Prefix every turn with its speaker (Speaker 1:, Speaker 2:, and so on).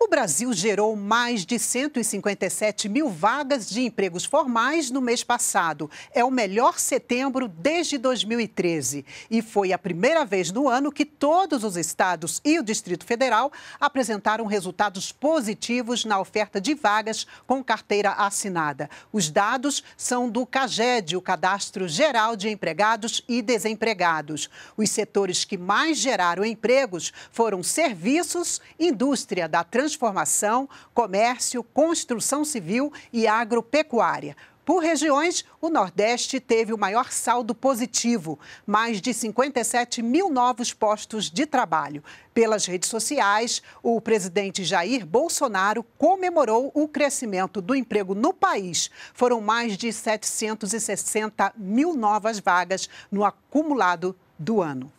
Speaker 1: O Brasil gerou mais de 157 mil vagas de empregos formais no mês passado. É o melhor setembro desde 2013. E foi a primeira vez no ano que todos os estados e o Distrito Federal apresentaram resultados positivos na oferta de vagas com carteira assinada. Os dados são do CAGED, o Cadastro Geral de Empregados e Desempregados. Os setores que mais geraram empregos foram serviços, indústria da transição, transformação, comércio, construção civil e agropecuária. Por regiões, o Nordeste teve o maior saldo positivo, mais de 57 mil novos postos de trabalho. Pelas redes sociais, o presidente Jair Bolsonaro comemorou o crescimento do emprego no país. Foram mais de 760 mil novas vagas no acumulado do ano.